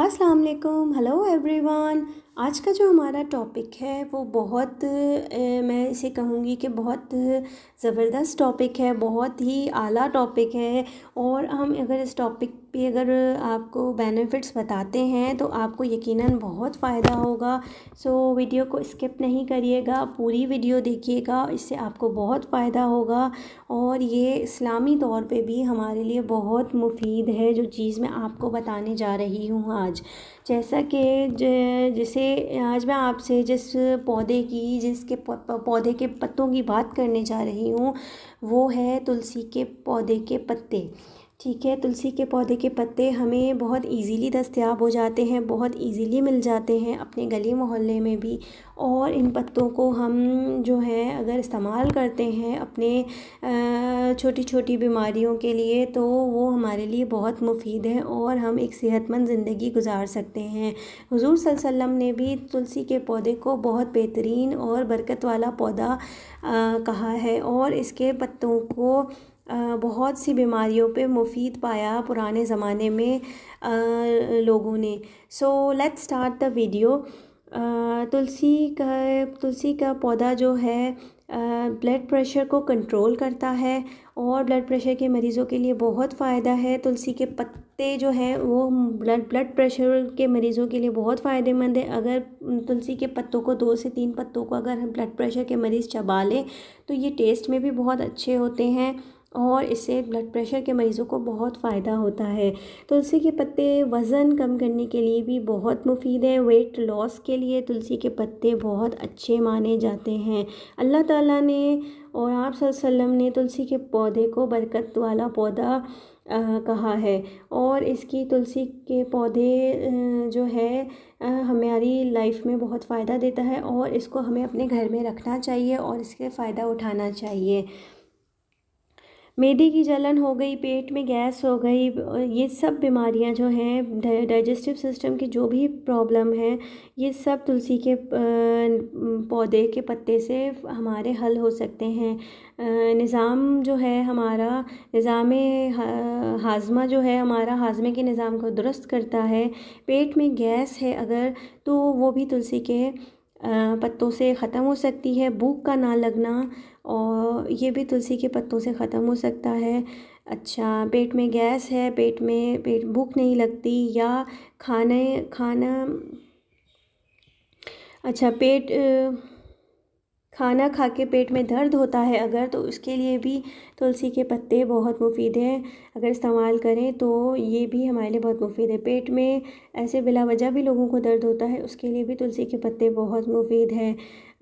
अस्सलाम वालेकुम hello everyone आज का जो हमारा टॉपिक है वो बहुत ए, मैं इसे कहूँगी कि बहुत ज़बरदस्त टॉपिक है बहुत ही आला टॉपिक है और हम अगर इस टॉपिक पे अगर आपको बेनिफिट्स बताते हैं तो आपको यकीनन बहुत फ़ायदा होगा सो वीडियो को स्किप नहीं करिएगा पूरी वीडियो देखिएगा इससे आपको बहुत फ़ायदा होगा और ये इस्लामी तौर पे भी हमारे लिए बहुत मुफीद है जो चीज़ मैं आपको बताने जा रही हूँ आज जैसा कि जैसे आज मैं आपसे जिस पौधे की जिसके पौधे के पत्तों की बात करने जा रही हूँ वो है तुलसी के पौधे के पत्ते ठीक है तुलसी के पौधे के पत्ते हमें बहुत इजीली दस्तियाब हो जाते हैं बहुत इजीली मिल जाते हैं अपने गली मोहल्ले में भी और इन पत्तों को हम जो है अगर इस्तेमाल करते हैं अपने छोटी छोटी बीमारियों के लिए तो वो हमारे लिए बहुत मुफीद है और हम एक सेहतमंद ज़िंदगी गुजार सकते हैं हजूर वसल्लम ने भी तुलसी के पौधे को बहुत बेहतरीन और बरकत वाला पौधा कहा है और इसके पत्तों को बहुत सी बीमारियों पे मुफीद पाया पुराने ज़माने में लोगों ने so let's start the video तुलसी का तुलसी का पौधा जो है ब्लड प्रेशर को कंट्रोल करता है और ब्लड प्रेशर के मरीज़ों के लिए बहुत फ़ायदा है तुलसी के पत्ते जो है वो ब्लड ब्लड प्रेशर के मरीज़ों के लिए बहुत फ़ायदेमंद है अगर तुलसी के पत्तों को दो से तीन पत्तों को अगर हम ब्लड प्रेशर के मरीज़ चबा लें तो ये टेस्ट में भी बहुत अच्छे होते हैं और इससे ब्लड प्रेशर के मरीज़ों को बहुत फ़ायदा होता है तुलसी के पत्ते वज़न कम करने के लिए भी बहुत मुफीद है वेट लॉस के लिए तुलसी के पत्ते बहुत अच्छे माने जाते हैं अल्लाह ताला ने और आप वसल्लम ने तुलसी के पौधे को बरकत वाला पौधा आ, कहा है और इसकी तुलसी के पौधे जो है हमारी लाइफ में बहुत फ़ायदा देता है और इसको हमें अपने घर में रखना चाहिए और इसके फ़ायदा उठाना चाहिए मेदे की जलन हो गई पेट में गैस हो गई ये सब बीमारियां जो हैं डाइजेस्टिव सिस्टम की जो भी प्रॉब्लम है ये सब तुलसी के पौधे के पत्ते से हमारे हल हो सकते हैं निज़ाम जो है हमारा निज़ाम हाजमा जो है हमारा हाजमे के निज़ाम को दुरुस्त करता है पेट में गैस है अगर तो वो भी तुलसी के पत्तों से ख़त्म हो सकती है भूख का ना लगना और ये भी तुलसी के पत्तों से ख़त्म हो सकता है अच्छा पेट में गैस है पेट में पेट भूख नहीं लगती या खाने खाना अच्छा पेट खाना खा के पेट में दर्द होता है अगर तो उसके लिए भी तुलसी के पत्ते बहुत मुफीद हैं अगर इस्तेमाल करें तो ये भी हमारे लिए बहुत मुफीद है पेट में ऐसे बिला वजह भी लोगों को दर्द होता है उसके लिए भी तुलसी के पत्ते बहुत मुफीद हैं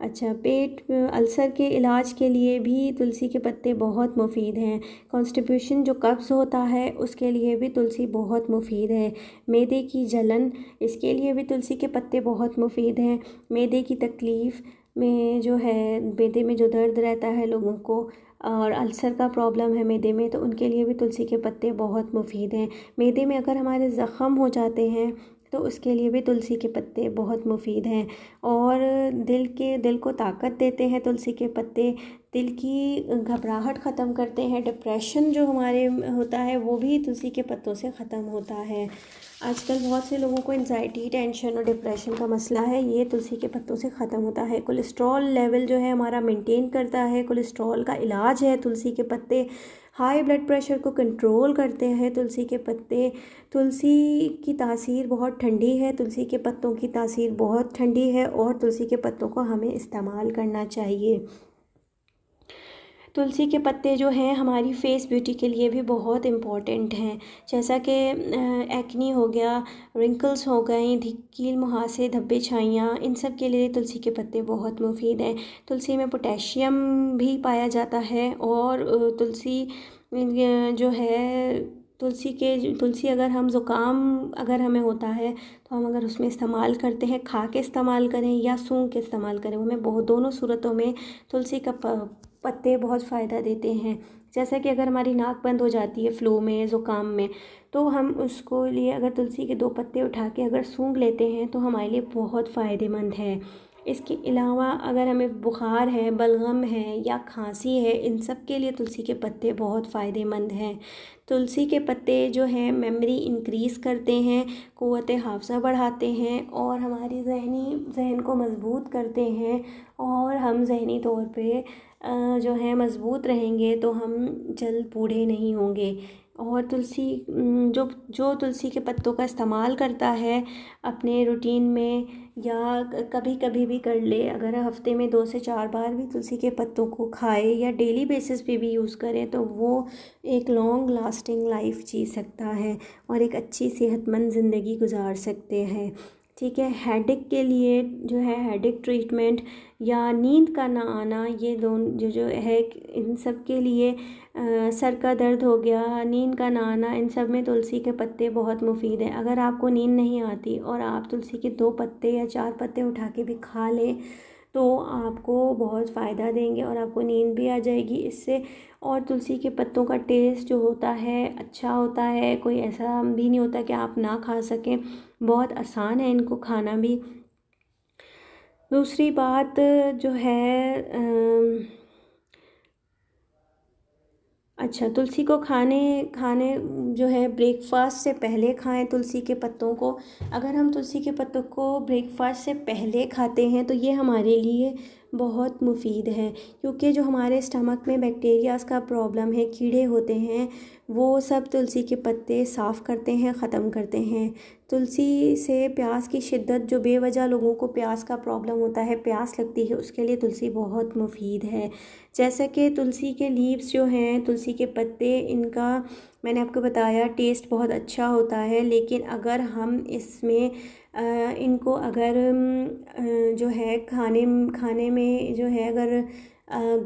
अच्छा पेट अल्सर के इलाज के लिए भी तुलसी के पत्ते बहुत मुफीद हैं कॉन्स्टिपेशन जो कब्ज़ होता है उसके लिए भी तुलसी बहुत मुफीद है मैदे की जलन इसके लिए भी तुलसी के पत्ते बहुत मुफीद हैं मैदे की तकलीफ़ में जो है मैदे में जो दर्द रहता है लोगों को और अल्सर का प्रॉब्लम है मैदे में तो उनके लिए भी तुलसी के पत्ते बहुत मुफ़ीद हैं मैदे में अगर हमारे ज़ख़म हो जाते हैं तो उसके लिए भी तुलसी के पत्ते बहुत मुफीद हैं और दिल के दिल को ताकत देते हैं तुलसी के पत्ते दिल की घबराहट ख़त्म करते हैं डिप्रेशन जो हमारे होता है वो भी तुलसी के पत्तों से ख़त्म होता है आजकल बहुत से लोगों को एनजाइटी टेंशन और डिप्रेशन का मसला है ये तुलसी के पत्तों से ख़त्म होता है कोलेस्ट्रॉल लेवल जो है हमारा मेंटेन करता है कोलेस्ट्रॉल का इलाज है तुलसी के पत्ते हाई ब्लड प्रेशर को कंट्रोल करते हैं तुलसी के पत्ते तुलसी की तासीर बहुत ठंडी है तुलसी के पत्तों की तासीर बहुत ठंडी है और तुलसी के पत्तों को हमें इस्तेमाल करना चाहिए तुलसी के पत्ते जो हैं हमारी फ़ेस ब्यूटी के लिए भी बहुत इम्पॉर्टेंट हैं जैसा कि एक्नी हो गया रिंकल्स हो गए धिकील मुहासे धब्बे छाइयाँ इन सब के लिए तुलसी के पत्ते बहुत मुफीद हैं तुलसी में पोटेशियम भी पाया जाता है और तुलसी जो है तुलसी के तुलसी अगर हम ज़ुकाम अगर हमें होता है तो हम अगर उसमें इस्तेमाल करते हैं खा के इस्तेमाल करें या सूंघ के इस्तेमाल करें हमें बहुत दोनों सूरतों में तुलसी का पत्ते बहुत फ़ायदा देते हैं जैसा कि अगर हमारी नाक बंद हो जाती है फ्लू में ज़ुकाम में तो हम उसको लिए अगर तुलसी के दो पत्ते उठा के अगर सूंघ लेते हैं तो हमारे लिए बहुत फ़ायदेमंद है इसके अलावा अगर हमें बुखार है बलगम है या खांसी है इन सब के लिए तुलसी के पत्ते बहुत फ़ायदेमंद हैं तुलसी के पत्ते जो हैं मेमोरी इंक्रीज़ करते हैं क़वत हाफसा बढ़ाते हैं और हमारी जहनी जहन को मजबूत करते हैं और हम जहनी तौर पे जो है मजबूत रहेंगे तो हम जल्द बूढ़े नहीं होंगे और तुलसी जो जो तुलसी के पत्तों का इस्तेमाल करता है अपने रूटीन में या कभी कभी भी कर ले अगर हफ्ते में दो से चार बार भी तुलसी के पत्तों को खाए या डेली बेसिस पे भी यूज़ करें तो वो एक लॉन्ग लास्टिंग लाइफ जी सकता है और एक अच्छी सेहतमंद ज़िंदगी गुजार सकते हैं ठीक है हेडेक के लिए जो है हेडेक ट्रीटमेंट या नींद का ना आना ये दोनों जो जो है इन सब के लिए आ, सर का दर्द हो गया नींद का ना आना इन सब में तुलसी के पत्ते बहुत मुफीद हैं अगर आपको नींद नहीं आती और आप तुलसी के दो पत्ते या चार पत्ते उठा के भी खा लें तो आपको बहुत फ़ायदा देंगे और आपको नींद भी आ जाएगी इससे और तुलसी के पत्तों का टेस्ट जो होता है अच्छा होता है कोई ऐसा भी नहीं होता कि आप ना खा सकें बहुत आसान है इनको खाना भी दूसरी बात जो है आ, अच्छा तुलसी को खाने खाने जो है ब्रेकफ़ास्ट से पहले खाएं तुलसी के पत्तों को अगर हम तुलसी के पत्तों को ब्रेकफ़ास्ट से पहले खाते हैं तो ये हमारे लिए बहुत मुफ़ीद है क्योंकि जो हमारे स्टमक में बैक्टीरियाज़ का प्रॉब्लम है कीड़े होते हैं वो सब तुलसी के पत्ते साफ़ करते हैं ख़त्म करते हैं तुलसी से प्यास की शिद्दत जो बेवजह लोगों को प्यास का प्रॉब्लम होता है प्यास लगती है उसके लिए तुलसी बहुत मुफीद है जैसा कि तुलसी के लीव्स जो हैं तुलसी के पत्ते इनका मैंने आपको बताया टेस्ट बहुत अच्छा होता है लेकिन अगर हम इसमें इनको अगर जो है खाने खाने में जो है अगर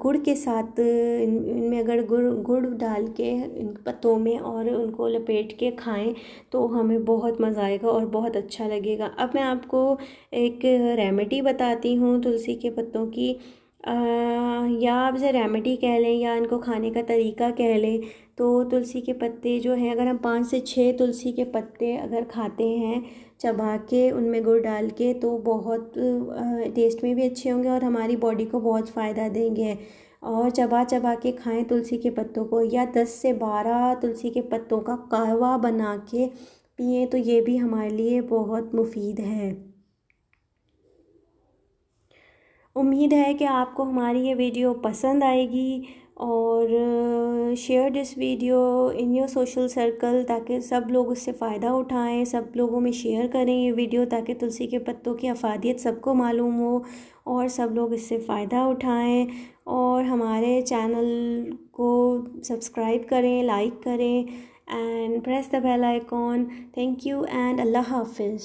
गुड़ के साथ इनमें अगर गुड़ गुड़ डाल के इन पत्तों में और उनको लपेट के खाएं तो हमें बहुत मज़ा आएगा और बहुत अच्छा लगेगा अब मैं आपको एक रेमेडी बताती हूँ तुलसी के पत्तों की आ, या आप इसे रेमेडी कह लें या इनको खाने का तरीका कह लें तो तुलसी के पत्ते जो हैं अगर हम पाँच से छः तुलसी के पत्ते अगर खाते हैं चबा के उनमें गुड़ डाल के तो बहुत टेस्ट में भी अच्छे होंगे और हमारी बॉडी को बहुत फ़ायदा देंगे और चबा चबा के खाएं तुलसी के पत्तों को या दस से बारह तुलसी के पत्तों का कहवा बना के पिए तो ये भी हमारे लिए बहुत मुफीद है उम्मीद है कि आपको हमारी ये वीडियो पसंद आएगी और share this video in your social circle ताकि सब लोग उससे फ़ायदा उठाएं सब लोगों में शेयर करें ये वीडियो ताकि तुलसी के पत्तों की अफादियत सबको मालूम हो और सब लोग इससे फ़ायदा उठाएं और हमारे चैनल को सब्सक्राइब करें लाइक करें and press the bell icon thank you and अल्लाह हाफिज़